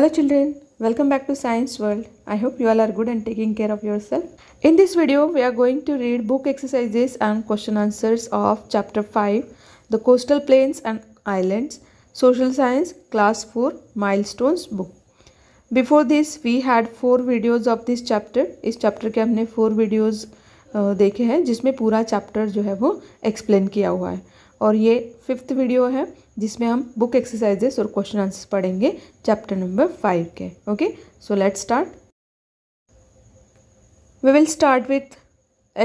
Hello children, welcome back to Science World. I hope you all are good and taking care of yourself. In this video, we are going to read book exercises and question answers of chapter 5, The Coastal Plains and Islands, Social Science, Class 4, Milestones book. Before this, we had four videos of this chapter. इस chapter के हमने four videos देखे हैं जिसमें पूरा chapter जो है वो एक्सप्लेन किया हुआ है और ये फिफ्थ वीडियो है जिसमें हम बुक एक्सरसाइजेस और क्वेश्चन आंसर्स पढ़ेंगे चैप्टर नंबर फाइव के okay so let start we will start with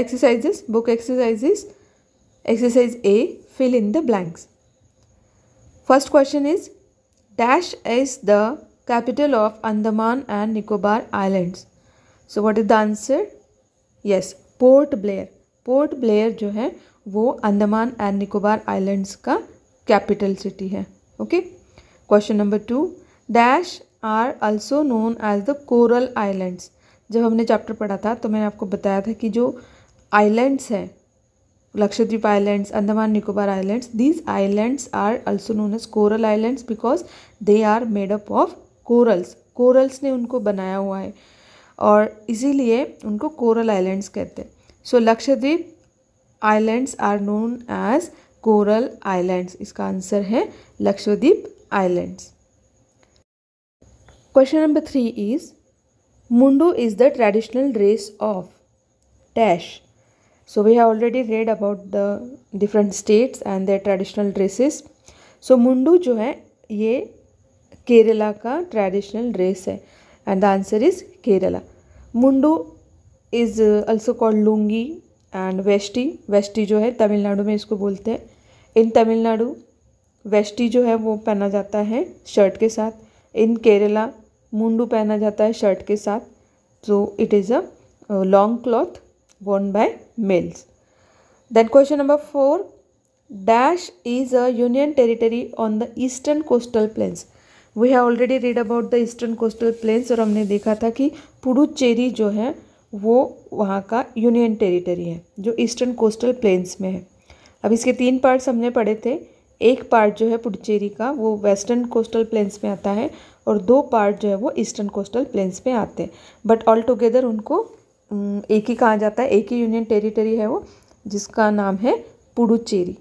exercises book exercises exercise A fill in the blanks first question is dash is the capital of Andaman and Nicobar Islands so what is the answer yes Port Blair Port Blair जो है वो Andaman and Nicobar Islands का capital city है okay question number two dash are also known as the coral islands जब हमने chapter पढ़ा था तो मैंने आपको बताया था कि जो आइलैंड्स हैं Lakshadweep islands Andaman Nicobar islands these islands are also known as coral islands because they are made up of corals corals ने उनको बनाया हुआ है और इसीलिए उनको कोरल आइलैंड्स कहते हैं so Lakshadweep islands are known as coral islands इसका आंसर है Lakshadweep islands question number three is mundu is the traditional dress of dash so we have already read about the different states and their traditional dresses so mundu जो है ये केरला का traditional dress है and the answer is Kerala mundu is also called lungi and veshti veshti जो है तमिलनाडु में इसको बोलते हैं इन तमिलनाडु वेस्टी जो है वो पहना जाता है शर्ट के साथ इन केरला मुंडू पहना जाता है शर्ट के साथ so it is a long cloth worn by males then question number four dash is a union territory on the eastern coastal plains we have already read about the eastern coastal plains और हमने देखा था कि पुडुचेरी जो है वो वहाँ का यूनियन टेरिटरी है जो ईस्टर्न कोस्टल प्लेन्स में है अब इसके तीन पार्ट्स हमने पढ़े थे एक पार्ट जो है पुडुचेरी का वो वेस्टर्न कोस्टल प्लेन्स में आता है और दो पार्ट जो है वो ईस्टर्न कोस्टल प्लेन्स में आते हैं बट ऑल टुगेदर उनको एक ही कहा जाता है एक ही यूनियन टेरिटरी है वो जिसका नाम है Puducherry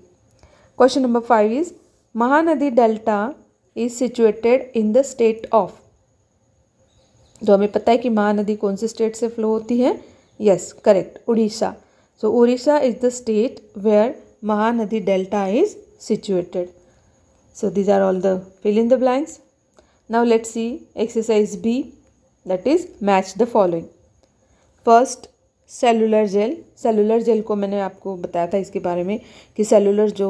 question number five is Mahanadi delta is situated in the state of तो हमें पता है कि महानदी कौन से स्टेट से फ्लो होती है yes correct Orissa so Orissa is the state where Mahanadi Delta is situated. So these are all the fill in the blanks. Now let's see exercise B that is match the following. First Cellular Jail Cellular Jail को मैंने आपको बताया था इसके बारे में कि cellular जो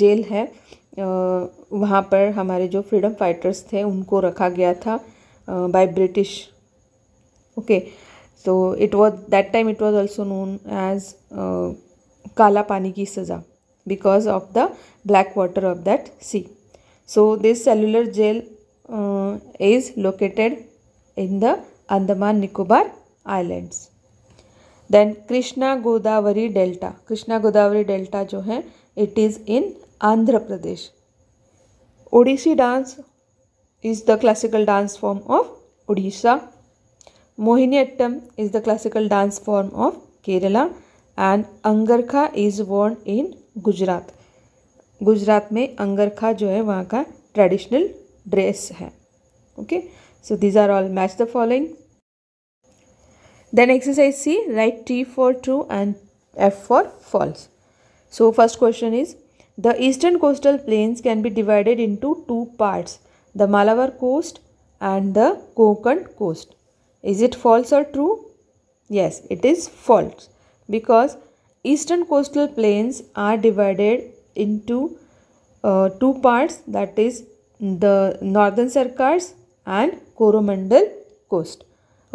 जेल है वहाँ पर हमारे जो फ्रीडम फाइटर्स थे उनको रखा गया था by British okay so it was that time it was also known as Kala Pani की सज़ा because of the black water of that sea so this Cellular Jail is located in the Andaman Nicobar islands then Krishna Godavari delta Krishna Godavari delta जो है it is in Andhra Pradesh Odissi dance is the classical dance form of Orissa Mohiniyattam is the classical dance form of Kerala and angarkha is worn in Gujarat Gujarat में अंगरखा जो है वहाँ का traditional dress है okay so these are all match the following then exercise C write T for true and F for false so first question is the eastern coastal plains can be divided into two parts the Malabar coast and the Konkan coast is it false और true yes it is false because eastern coastal plains are divided into uh, two parts that is the northern Sarkars and Coromandel coast.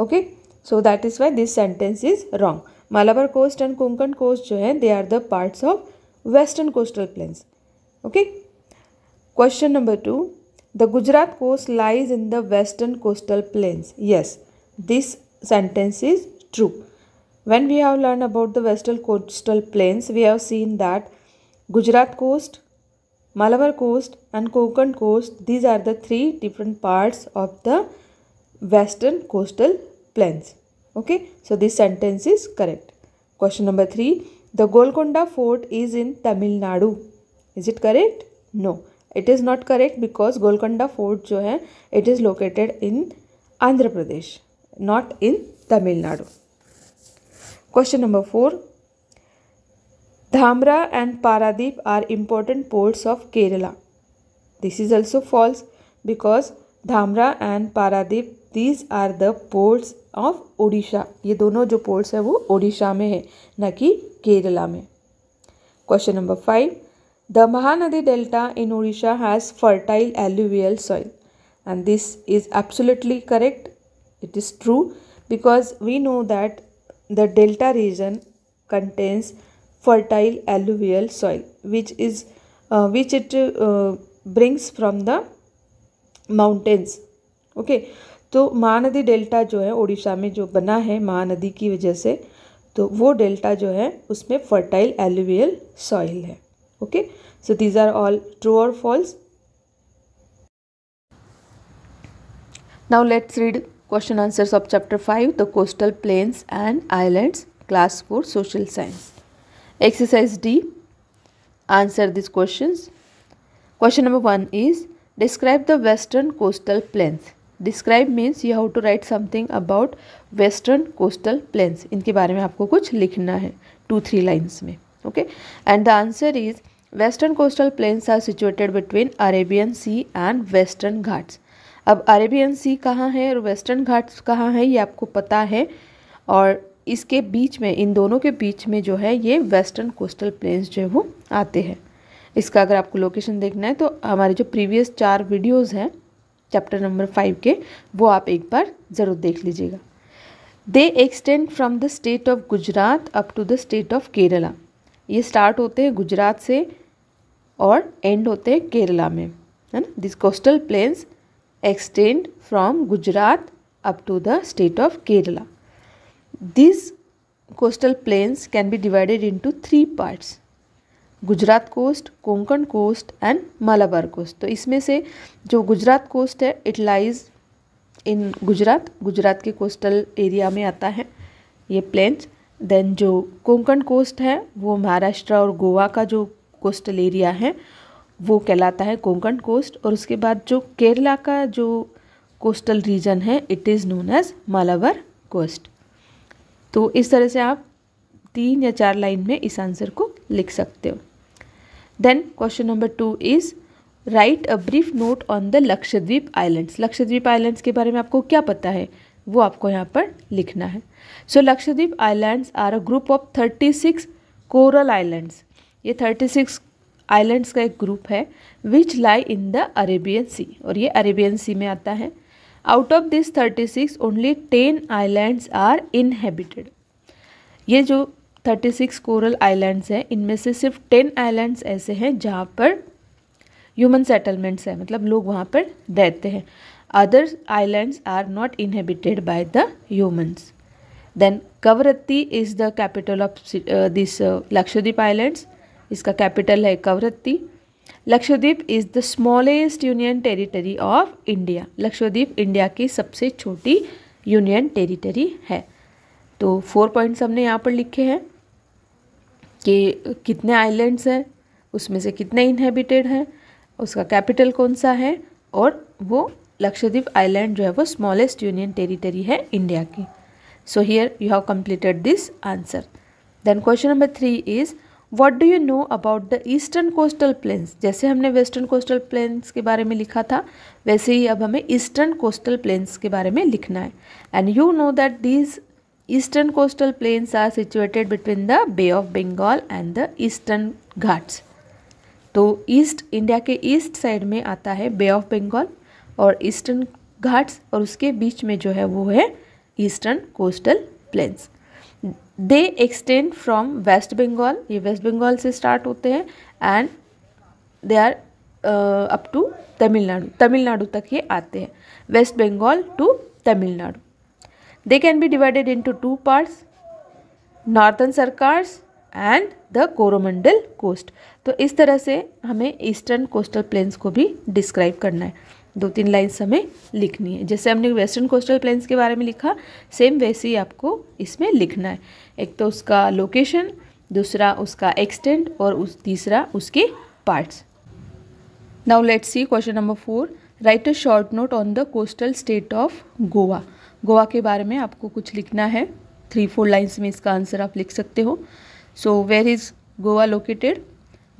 Okay. So that is why this sentence is wrong. Malabar coast and Konkan coast जो है they are the parts of western coastal plains. Okay. Question number two. The Gujarat coast lies in the western coastal plains. Yes, this sentence is true. When we have learned about the western coastal plains, we have seen that Gujarat coast, Malabar coast and Konkan coast, these are the three different parts of the western coastal plains. Okay, so this sentence is correct. Question number 3. The Golconda fort is in Tamil Nadu. Is it correct? No. It is not correct because Golconda fort जो है, it is located in Andhra Pradesh, not in Tamil Nadu. Question number four Dhamra and Paradip are important ports of Kerala this is also false because Dhamra and Paradip these are the ports of Orissa ये दोनों जो ports हैं वो उड़ीसा में है न कि केरला में question number five the Mahanadi delta in Orissa has fertile alluvial soil and this is absolutely correct it is true because we know that The delta region contains fertile alluvial soil which is uh, which it uh, brings from the mountains okay. तो Mahanadi delta जो है ओडिशा में जो बना है महानदी की वजह से तो वो डेल्टा जो है उसमें फर्टाइल एलुवियल सॉइल है okay so these are all true और false now let's read question answers of chapter five the coastal plains and islands class four social science exercise D answer this question question number one is describe the western coastal plains describe means you have to write something about western coastal plains इनके बारे में आपको कुछ लिखना है two three lines में okay and the answer is western coastal plains are situated between Arabian Sea and Western Ghats अब Arabian सी कहाँ है और वेस्टर्न घाट्स कहाँ है ये आपको पता है और इसके बीच में इन दोनों के बीच में जो है ये वेस्टर्न कोस्टल प्लेन्स जो है वो आते हैं इसका अगर आपको लोकेशन देखना है तो हमारे जो प्रीवियस चार वीडियोज़ हैं चैप्टर नंबर फाइव के वो आप एक बार ज़रूर देख लीजिएगा they extend from the state of Gujarat up to the state of Kerala ये स्टार्ट होते हैं गुजरात से और एंड होते हैं केरला में है ना this coastal plains extend from Gujarat up to the state of Kerala. These coastal plains can be divided into three parts. Gujarat coast Konkan coast and Malabar coast तो इसमें से जो गुजरात कोस्ट है it lies in Gujarat Gujarat के कोस्टल एरिया में आता है ये प्लेन्स देन जो कोंकण कोस्ट है वो महाराष्ट्र और गोवा का जो कोस्टल एरिया है वो कहलाता है कोंकण कोस्ट और उसके बाद जो केरला का जो कोस्टल रीजन है it is known as Malabar coast तो इस तरह से आप तीन या चार लाइन में इस आंसर को लिख सकते हो then question number two is write a brief note on the Lakshadweep islands Lakshadweep islands के बारे में आपको क्या पता है वो आपको यहाँ पर लिखना है so Lakshadweep islands are a group of thirty six coral islands ये थर्टी सिक्स आइलैंड्स का एक ग्रुप है विच लाई इन द अरेबियन सी और ये अरेबियन सी में आता है out of this thirty six only ten islands are inhabited ये जो थर्टी सिक्स कोरल आइलैंड्स हैं इनमें से सिर्फ टेन आइलैंड्स ऐसे हैं जहाँ पर ह्यूमन सेटलमेंट्स हैं मतलब लोग वहाँ पर रहते हैं other islands are not inhabited by the humans then Kavaratti is the capital of this Lakshadweep islands इसका कैपिटल है Kavaratti Lakshadweep is the smallest union territory of India Lakshadweep India की सबसे छोटी यूनियन टेरिटरी है तो फोर पॉइंट्स हमने यहाँ पर लिखे हैं कि कितने आइलैंड्स हैं उसमें से कितने इनहेबिटेड हैं उसका कैपिटल कौन सा है और वो लक्षद्वीप आइलैंड जो है वो स्मॉलेस्ट यूनियन टेरिटरी है इंडिया की so here you have completed this answer then question number three is what do you know about the eastern coastal plains जैसे हमने वेस्टर्न कोस्टल प्लेन्स के बारे में लिखा था वैसे ही अब हमें ईस्टर्न कोस्टल प्लेन्स के बारे में लिखना है and you know that these eastern coastal plains are situated between the bay of Bengal and the eastern Ghats तो ईस्ट इंडिया के ईस्ट साइड में आता है बे ऑफ बंगाल और ईस्टर्न घाट्स और उसके बीच में जो है वो है eastern coastal plains they extend from west Bengal ये वेस्ट बंगाल से स्टार्ट होते हैं and they are up to Tamil Nadu Tamil Nadu तक ये आते हैं west Bengal to Tamil Nadu they can be divided into two parts northern Circars and the Coromandel coast तो इस तरह से हमें ईस्टर्न कोस्टल प्लेन्स को भी डिस्क्राइब करना है दो तीन लाइन्स हमें लिखनी है जैसे हमने वेस्टर्न कोस्टल प्लेन्स के बारे में लिखा सेम वैसे ही आपको इसमें लिखना है एक तो उसका लोकेशन दूसरा उसका एक्सटेंट और उस तीसरा उसके parts now let's see question number four write a short note on the coastal state of Goa Goa के बारे में आपको कुछ लिखना है थ्री फोर लाइन्स में इसका आंसर आप लिख सकते हो so where is Goa located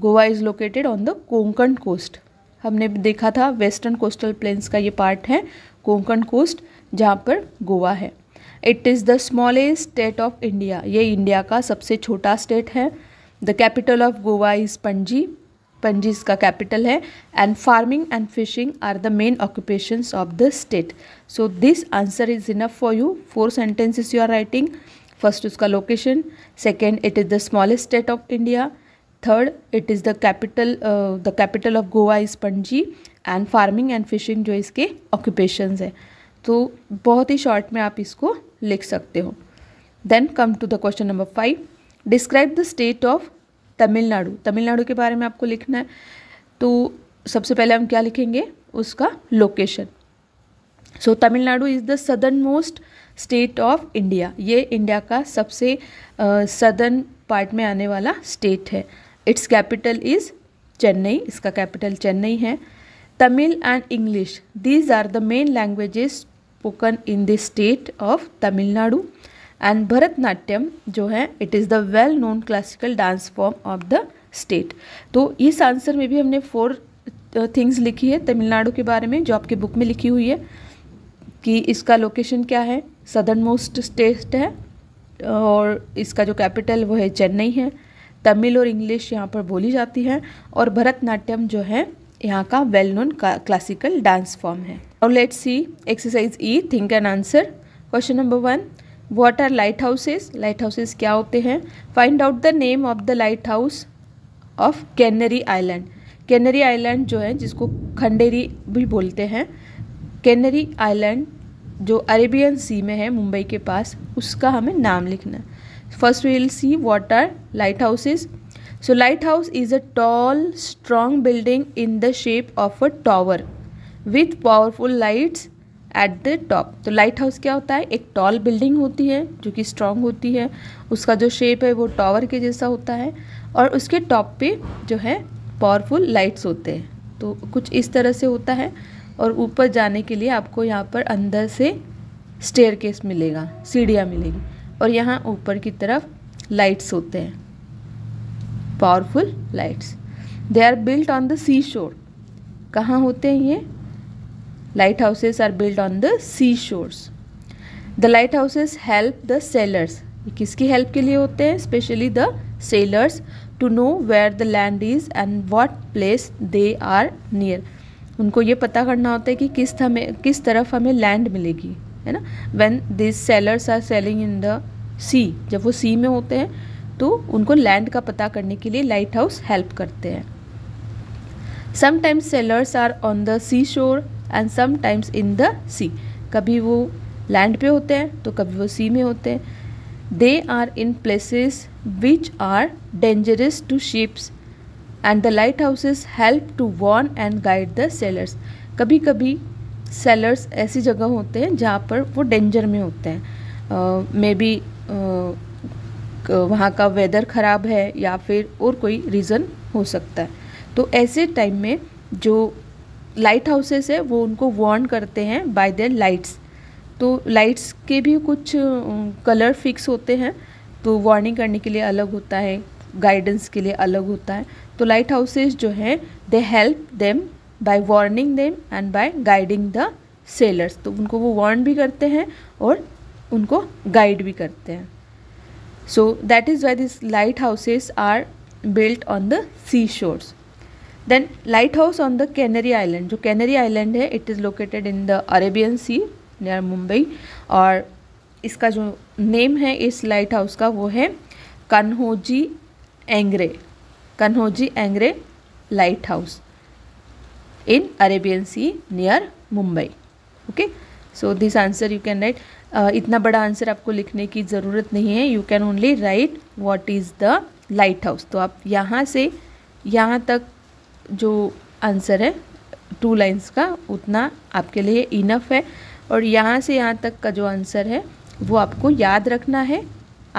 Goa is located on the Konkan coast हमने देखा था वेस्टर्न कोस्टल प्लेन्स का ये पार्ट है कोंकण कोस्ट जहाँ पर गोवा है it is the smallest state of India ये इंडिया का सबसे छोटा स्टेट है the capital of Goa is Panaji Panaji इसका कैपिटल है and farming and fishing are the main occupations of the state so this answer is enough for you four sentences you are writing first उसका location second it is the smallest state of India third it is the capital the capital of Goa is Panaji and farming and fishing जो इसके occupations है तो बहुत ही short में आप इसको लिख सकते हो then come to the question number five describe the state of Tamil Nadu Tamil Nadu के बारे में आपको लिखना है तो सबसे पहले हम क्या लिखेंगे उसका location so Tamil Nadu is the southern most state of India ये इंडिया का सबसे सदर्न uh, पार्ट में आने वाला स्टेट है इट्स कैपिटल इज़ चेन्नई इसका कैपिटल चेन्नई है Tamil and English these are the main languages spoken in the state of Tamil Nadu and Bharatanatyam जो है it is the well known classical dance form of the state तो इस आंसर में भी हमने फोर थिंग्स uh, लिखी है तमिलनाडु के बारे में जो आपके बुक में लिखी हुई है कि इसका लोकेशन क्या है सदर्न मोस्ट स्टेट है और इसका जो कैपिटल वो है चेन्नई है तमिल और इंग्लिश यहाँ पर बोली जाती है और भरतनाट्यम जो है यहाँ का well known classical dance form है और let see exercise E think and answer question number one what are light houses light houses क्या होते हैं find out the name of the light house of canary island canary island जो है जिसको खंडेरी भी बोलते हैं कैनरी आइलैंड जो अरेबियन सी में है मुंबई के पास उसका हमें नाम लिखना है First we will see what are lighthouses. So lighthouse is a tall strong building in the shape of a tower with powerful lights at the top तो लाइट हाउस क्या होता है एक टॉल बिल्डिंग होती है जो कि स्ट्रांग होती है उसका जो शेप है वो टावर के जैसा होता है और उसके टॉप पे जो है पावरफुल लाइट्स होते हैं तो कुछ इस तरह से होता है और ऊपर जाने के लिए आपको यहाँ पर अंदर से स्टेयर केस मिलेगा सीढ़ियाँ मिलेगी और यहाँ ऊपर की तरफ लाइट्स होते हैं powerful lights they are built on the sea shore कहाँ होते हैं ये light houses are built on the sea shores the light houses help the sailors किसकी हेल्प के लिए होते हैं specially the sailors to know where the land is and what place they are near उनको ये पता करना होता है कि किस हमें किस तरफ हमें लैंड मिलेगी है ना when this sailors are sailing in the sea जब वो सी में होते हैं तो उनको लैंड का पता करने के लिए लाइट हाउस हेल्प करते हैं sometimes sailors are on the sea shore and sometimes in the sea कभी वो लैंड पे होते हैं तो कभी वो सी में होते हैं they are in places which are dangerous to ships and the light houses help to warn and guide the sailors कभी कभी सेलर्स ऐसी जगह होते हैं जहाँ पर वो डेंजर में होते हैं मे बी वहाँ का वेदर ख़राब है या फिर और कोई रीज़न हो सकता है तो ऐसे टाइम में जो लाइट हाउसेस है वो उनको वार्न करते हैं बाय देयर लाइट्स तो लाइट्स के भी कुछ कलर फिक्स होते हैं तो वार्निंग करने के लिए अलग होता है गाइडेंस के लिए अलग होता है तो लाइट हाउसेज जो हैं they help them by warning them and by guiding the sailors तो उनको वो वार्न भी करते हैं और उनको गाइड भी करते हैं so that is why this light houses are on the sea shores then light house on the canary island जो कैनरी आइलैंड है it is located in the Arabian sea near Mumbai और इसका जो नेम है इस लाइट हाउस का वो है Kanhoji Angre Kanhoji Angre light house in Arabian Sea near Mumbai. Okay. So this answer you can write इतना बड़ा आंसर आपको लिखने की ज़रूरत नहीं है you can only write what is the light house तो आप यहाँ से यहाँ तक जो आंसर है टू लाइंस का उतना आपके लिए इनफ है और यहाँ से यहाँ तक का जो आंसर है वो आपको याद रखना है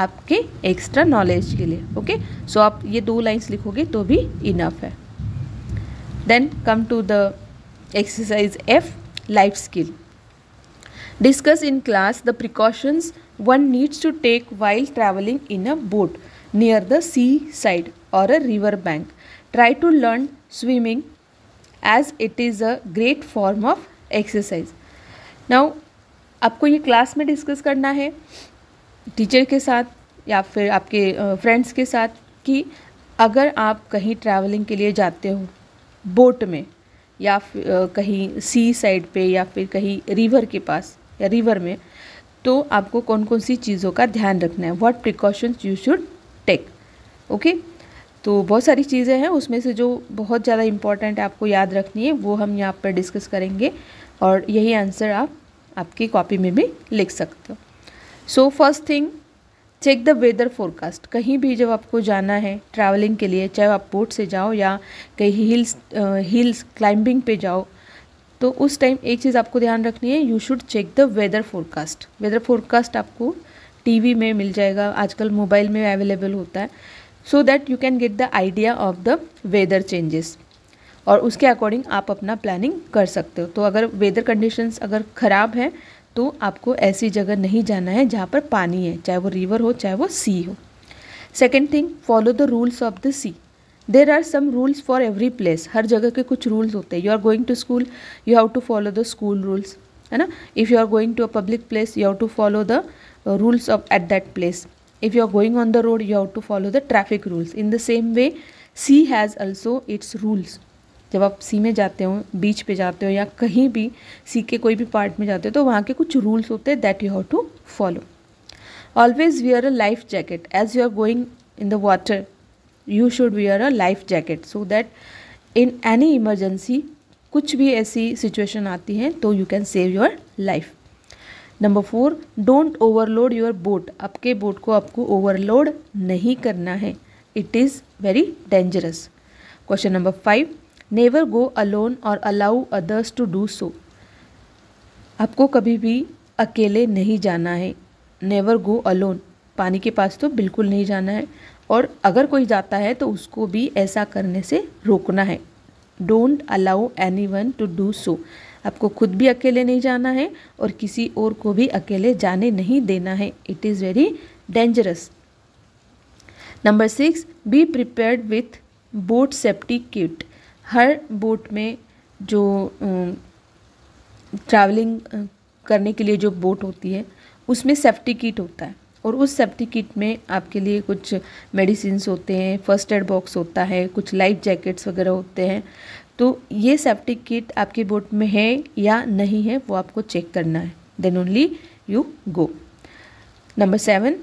आपके एक्स्ट्रा नॉलेज के लिए ओके सो so आप ये दो लाइंस लिखोगे तो भी इनफ है then come to the exercise f life skill discuss in class the precautions one needs to take while traveling in a boat near the sea side or a river bank try to learn swimming as it is a great form of exercise now आपको ये class में discuss करना है teacher के साथ या फिर आपके फ्रेंड्स के साथ कि अगर आप कहीं ट्रैवलिंग के लिए जाते हो बोट में या कहीं सी साइड पे या फिर कहीं रिवर के पास या रिवर में तो आपको कौन कौन सी चीज़ों का ध्यान रखना है what precautions you should take okay तो बहुत सारी चीज़ें हैं उसमें से जो बहुत ज़्यादा इम्पॉर्टेंट आपको याद रखनी है वो हम यहाँ पर डिस्कस करेंगे और यही आंसर आप आपकी कॉपी में भी लिख सकते हो so first thing check the weather forecast कहीं भी जब आपको जाना है ट्रैवलिंग के लिए चाहे आप बोट से जाओ या कहीं हिल्स हिल्स क्लाइंबिंग पे जाओ तो उस टाइम एक चीज़ आपको ध्यान रखनी है you should check the weather forecast weather forecast आपको टीवी में मिल जाएगा आजकल मोबाइल में अवेलेबल होता है so that you can get the idea of the weather changes और उसके अकॉर्डिंग आप अपना प्लानिंग कर सकते हो तो अगर वेदर कंडीशंस अगर ख़राब हैं तो आपको ऐसी जगह नहीं जाना है जहाँ पर पानी है चाहे वो रिवर हो चाहे वो सी हो second thing follow the rules of the sea there are some rules for every place हर जगह के कुछ रूल्स होते हैं you are going to school you have to follow the school rules है ना if you are going to a public place you have to follow the rules of at that place if you are going on the road you have to follow the traffic rules in the same way sea has also its rules जब आप सी में जाते हो बीच पे जाते हो या कहीं भी सी के कोई भी पार्ट में जाते हो तो वहाँ के कुछ रूल्स होते हैं that you have to follow always wear a life jacket as you are going in the water you should wear a life jacket so that in any emergency कुछ भी ऐसी सिचुएशन आती है तो you can save your life number four don't overload your boat आपके boat को आपको overload नहीं करना है it is very dangerous question number five never go alone और allow others to do so आपको कभी भी अकेले नहीं जाना है नेवर गो अलोन पानी के पास तो बिल्कुल नहीं जाना है और अगर कोई जाता है तो उसको भी ऐसा करने से रोकना है don't allow anyone to do so आपको खुद भी अकेले नहीं जाना है और किसी और को भी अकेले जाने नहीं देना है it is very dangerous number six be prepared with boat safety kit हर बोट में जो ट्रैवलिंग करने के लिए जो बोट होती है उसमें सेफ्टी किट होता है और उस सेफ्टी किट में आपके लिए कुछ मेडिसिन होते हैं फर्स्ट एड बॉक्स होता है कुछ लाइफ जैकेट्स वगैरह होते हैं तो ये सेफ्टी किट आपके बोट में है या नहीं है वो आपको चेक करना है then only you go number seven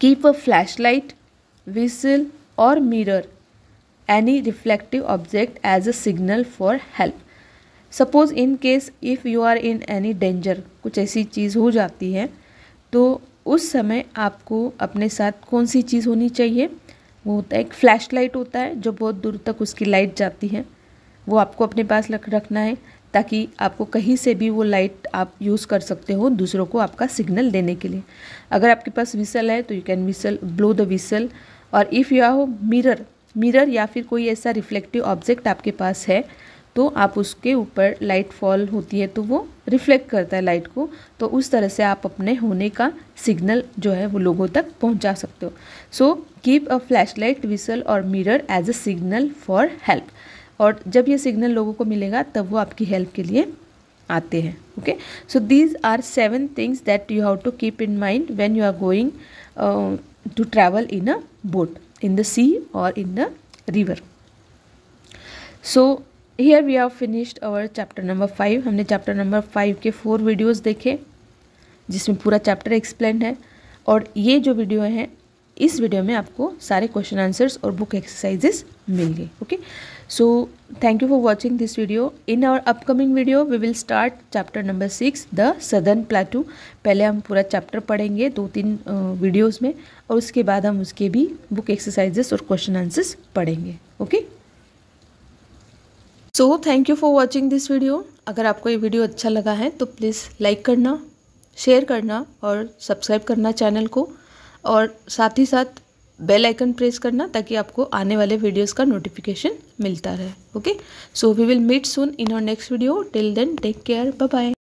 keep a flash light whistle और mirror any reflective object as a signal for help suppose in case if you are in any danger कुछ ऐसी चीज़ हो जाती है तो उस समय आपको अपने साथ कौन सी चीज़ होनी चाहिए वो होता है एक फ्लैश लाइट होता है जो बहुत दूर तक उसकी लाइट जाती है वो आपको अपने पास रख रखना है ताकि आपको कहीं से भी वो लाइट आप यूज़ कर सकते हो दूसरों को आपका सिग्नल देने के लिए अगर आपके पास विसल है तो you can whistle blow the whistle और if you have mirror mirror या फिर कोई ऐसा रिफ्लेक्टिव ऑब्जेक्ट आपके पास है तो आप उसके ऊपर लाइट फॉल होती है तो वो रिफ्लेक्ट करता है लाइट को तो उस तरह से आप अपने होने का सिग्नल जो है वो लोगों तक पहुंचा सकते हो so keep a flash light whistle और mirror as a signal for help और जब ये सिग्नल लोगों को मिलेगा तब वो आपकी हेल्प के लिए आते हैं okay so these are seven things that you have to keep in mind when you are going to travel in a boat in the sea or in the river so here we have finished our chapter number 5 हमने chapter number 5 के four videos देखे जिसमें पूरा chapter explained है और ये जो video हैं इस video में आपको सारे question answers और book exercises मिल गई okay so thank you for watching this video in our upcoming video we will start chapter number six the southern plateau पहले हम पूरा चैप्टर पढ़ेंगे दो तीन वीडियोस में और उसके बाद हम उसके भी बुक एक्सरसाइजेस और क्वेश्चन आंसर्स पढ़ेंगे okay so thank you for watching this video अगर आपको ये वीडियो अच्छा लगा है तो प्लीज़ लाइक करना शेयर करना और सब्सक्राइब करना चैनल को और साथ ही साथ बेल आइकन प्रेस करना ताकि आपको आने वाले वीडियोस का नोटिफिकेशन मिलता रहे okay so we will meet soon in our next video till then take care bye bye